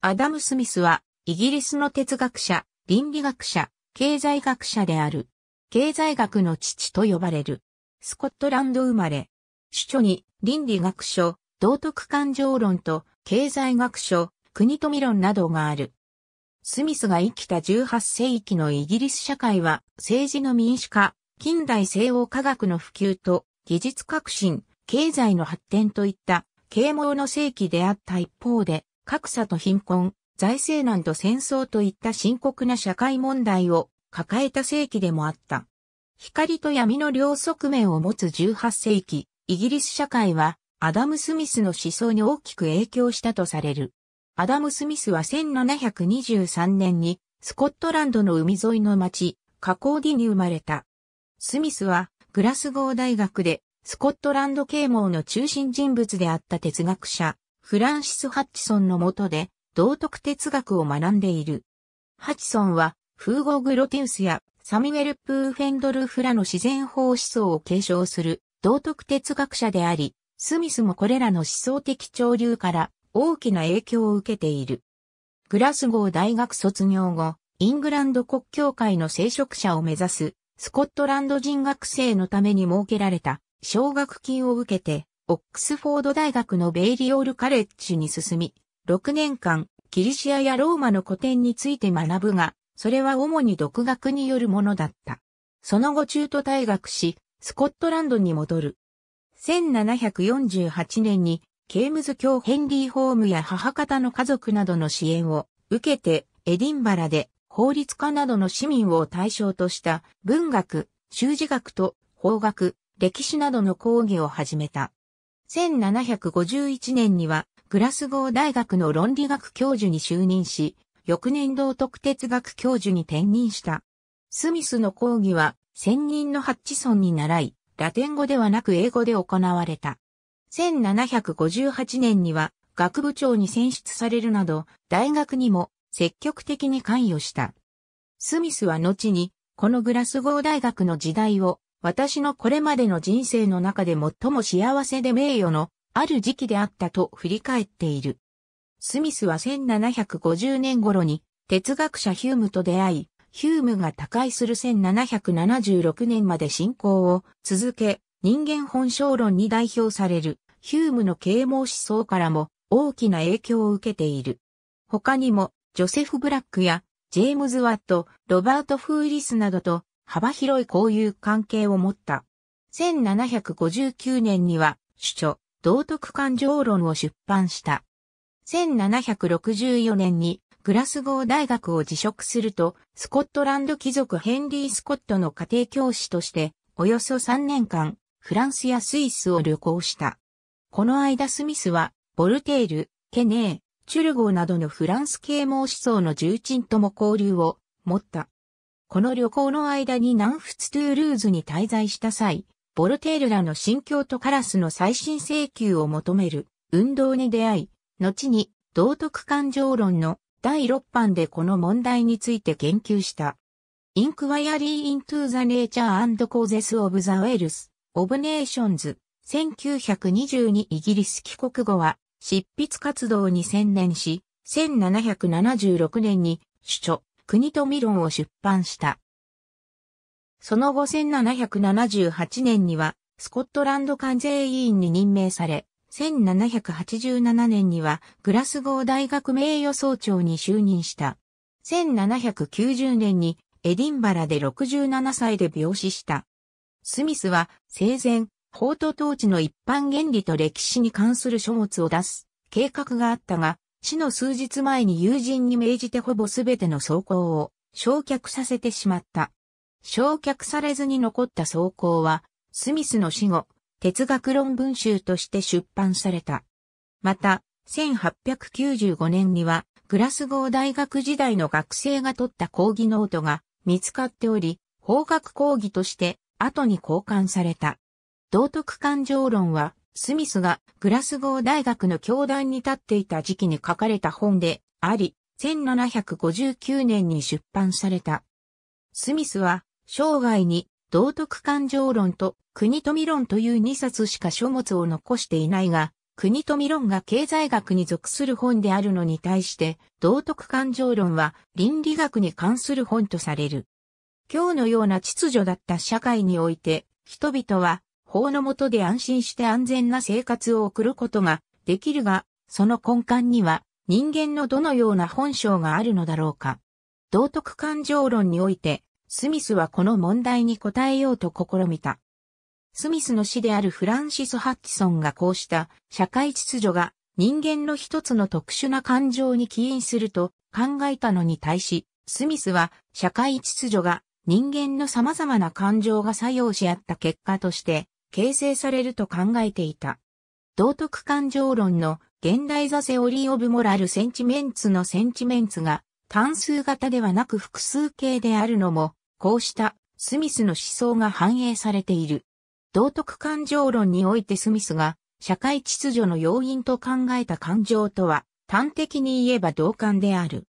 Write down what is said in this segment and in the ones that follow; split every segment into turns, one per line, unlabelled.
アダム・スミスは、イギリスの哲学者、倫理学者、経済学者である。経済学の父と呼ばれる。スコットランド生まれ。主著に、倫理学書、道徳感情論と、経済学書、国富論などがある。スミスが生きた18世紀のイギリス社会は、政治の民主化、近代西欧科学の普及と、技術革新、経済の発展といった、啓蒙の世紀であった一方で、格差と貧困、財政難と戦争といった深刻な社会問題を抱えた世紀でもあった。光と闇の両側面を持つ18世紀、イギリス社会はアダム・スミスの思想に大きく影響したとされる。アダム・スミスは1723年にスコットランドの海沿いの町、カコーディに生まれた。スミスはグラスゴー大学でスコットランド啓蒙の中心人物であった哲学者、フランシス・ハッチソンの下で道徳哲学を学んでいる。ハッチソンは、フーゴ・グロティウスやサミュエル・プーフェンドルフらの自然法思想を継承する道徳哲学者であり、スミスもこれらの思想的潮流から大きな影響を受けている。グラスゴー大学卒業後、イングランド国教会の聖職者を目指すスコットランド人学生のために設けられた奨学金を受けてオックスフォード大学のベイリオールカレッジに進み、6年間、ギリシアやローマの古典について学ぶが、それは主に独学によるものだった。その後中途退学し、スコットランドに戻る。1748年に、ケームズ教ヘンリーホームや母方の家族などの支援を受けて、エディンバラで法律家などの市民を対象とした文学、修辞学と法学、歴史などの講義を始めた。1751年にはグラスゴー大学の論理学教授に就任し、翌年道徳哲学教授に転任した。スミスの講義は、専任のハッチソンに習い、ラテン語ではなく英語で行われた。1758年には、学部長に選出されるなど、大学にも積極的に関与した。スミスは後に、このグラスゴー大学の時代を私のこれまでの人生の中で最も幸せで名誉のある時期であったと振り返っている。スミスは1750年頃に哲学者ヒュームと出会い、ヒュームが他界する1776年まで信仰を続け、人間本性論に代表されるヒュームの啓蒙思想からも大きな影響を受けている。他にもジョセフ・ブラックやジェームズ・ワット、ロバート・フーリスなどと幅広い交友関係を持った。1759年には、主著、道徳感情論を出版した。1764年に、グラスゴー大学を辞職すると、スコットランド貴族ヘンリー・スコットの家庭教師として、およそ3年間、フランスやスイスを旅行した。この間スミスは、ボルテール、ケネー、チュルゴーなどのフランス啓蒙思想の重鎮とも交流を持った。この旅行の間に南仏トゥールーズに滞在した際、ボルテールらの心境とカラスの再審請求を求める運動に出会い、後に道徳感情論の第6版でこの問題について研究した。Inquiry into the Nature and Causes of the Wales of Nations 1922イギリス帰国後は執筆活動に専念し、1776年に主張。国と未論を出版した。その後1778年には、スコットランド関税委員に任命され、1787年にはグラスゴー大学名誉総長に就任した。1790年にエディンバラで67歳で病死した。スミスは生前、法と統治の一般原理と歴史に関する書物を出す計画があったが、死の数日前に友人に命じてほぼすべての装甲を焼却させてしまった。焼却されずに残った装甲は、スミスの死後、哲学論文集として出版された。また、1895年には、グラスゴー大学時代の学生が取った講義ノートが見つかっており、法学講義として後に交換された。道徳感情論は、スミスがグラスゴー大学の教壇に立っていた時期に書かれた本であり、1759年に出版された。スミスは生涯に道徳感情論と国富論という2冊しか書物を残していないが、国富論が経済学に属する本であるのに対して、道徳感情論は倫理学に関する本とされる。今日のような秩序だった社会において、人々は法の下で安心して安全な生活を送ることができるが、その根幹には人間のどのような本性があるのだろうか。道徳感情論において、スミスはこの問題に答えようと試みた。スミスの死であるフランシス・ハッチソンがこうした社会秩序が人間の一つの特殊な感情に起因すると考えたのに対し、スミスは社会秩序が人間の様々な感情が作用し合った結果として形成されると考えていた。道徳感情論の現代座セオリー・オブ・モラル・センチメンツのセンチメンツが単数型ではなく複数形であるのも、こうしたスミスの思想が反映されている。道徳感情論においてスミスが社会秩序の要因と考えた感情とは端的に言えば同感である。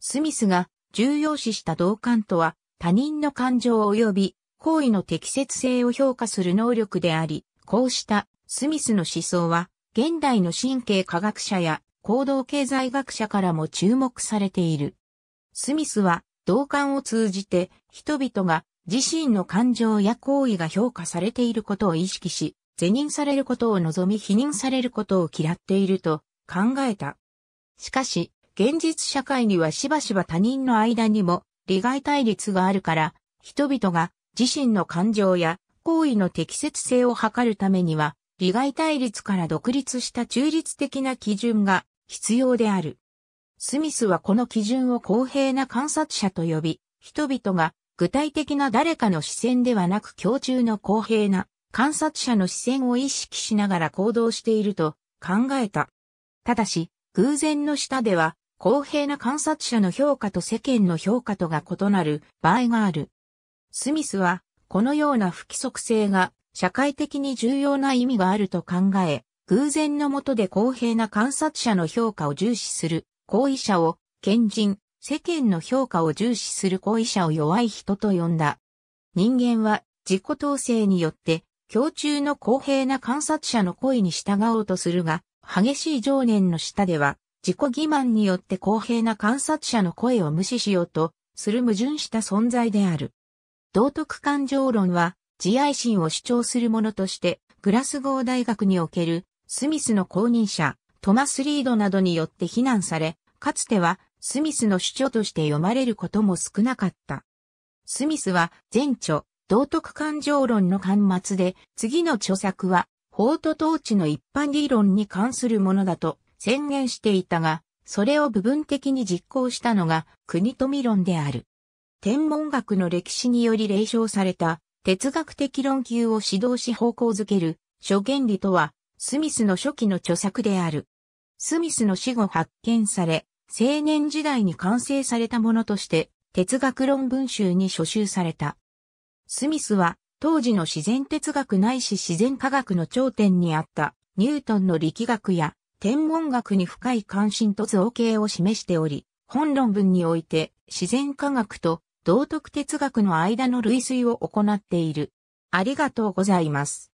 スミスが重要視した同感とは他人の感情及び行為の適切性を評価する能力であり、こうしたスミスの思想は、現代の神経科学者や行動経済学者からも注目されている。スミスは、同感を通じて、人々が自身の感情や行為が評価されていることを意識し、是認されることを望み否認されることを嫌っていると考えた。しかし、現実社会にはしばしば他人の間にも利害対立があるから、人々が自身の感情や行為の適切性を図るためには、利害対立から独立した中立的な基準が必要である。スミスはこの基準を公平な観察者と呼び、人々が具体的な誰かの視線ではなく共中の公平な観察者の視線を意識しながら行動していると考えた。ただし、偶然の下では公平な観察者の評価と世間の評価とが異なる場合がある。スミスは、このような不規則性が社会的に重要な意味があると考え、偶然のもとで公平な観察者の評価を重視する、行為者を、賢人、世間の評価を重視する行為者を弱い人と呼んだ。人間は自己統制によって、共中の公平な観察者の声に従おうとするが、激しい情念の下では、自己欺瞞によって公平な観察者の声を無視しようとする矛盾した存在である。道徳感情論は、自愛心を主張するものとして、グラスゴー大学における、スミスの公認者、トマス・リードなどによって非難され、かつては、スミスの主張として読まれることも少なかった。スミスは、前著、道徳感情論の端末で、次の著作は、法と統治の一般理論に関するものだと宣言していたが、それを部分的に実行したのが国富論である。天文学の歴史により霊称された哲学的論級を指導し方向づける諸原理とは、スミスの初期の著作である。スミスの死後発見され、青年時代に完成されたものとして、哲学論文集に書集された。スミスは、当時の自然哲学ないし自然科学の頂点にあった、ニュートンの力学や、天文学に深い関心と造形を示しており、本論文において、自然科学と道徳哲学の間の類推を行っている。ありがとうございます。